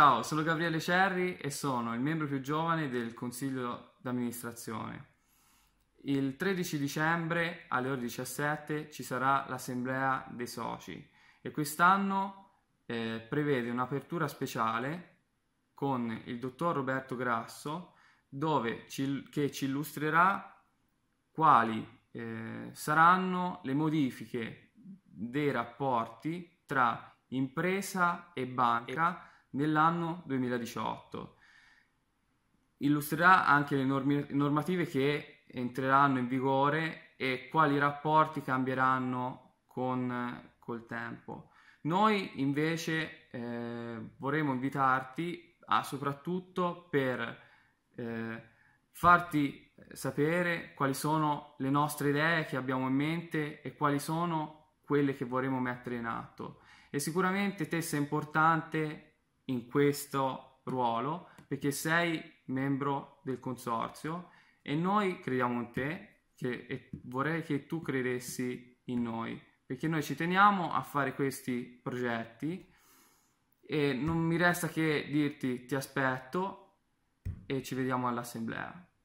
Ciao, sono Gabriele Cerri e sono il membro più giovane del Consiglio d'amministrazione. Il 13 dicembre alle ore 17 ci sarà l'assemblea dei soci e quest'anno eh, prevede un'apertura speciale con il dottor Roberto Grasso ci, che ci illustrerà quali eh, saranno le modifiche dei rapporti tra impresa e banca nell'anno 2018. Illustrerà anche le normative che entreranno in vigore e quali rapporti cambieranno con, col tempo. Noi invece eh, vorremmo invitarti a, soprattutto per eh, farti sapere quali sono le nostre idee che abbiamo in mente e quali sono quelle che vorremmo mettere in atto. E sicuramente te sei importante in questo ruolo perché sei membro del consorzio e noi crediamo in te che, e vorrei che tu credessi in noi perché noi ci teniamo a fare questi progetti e non mi resta che dirti ti aspetto e ci vediamo all'assemblea.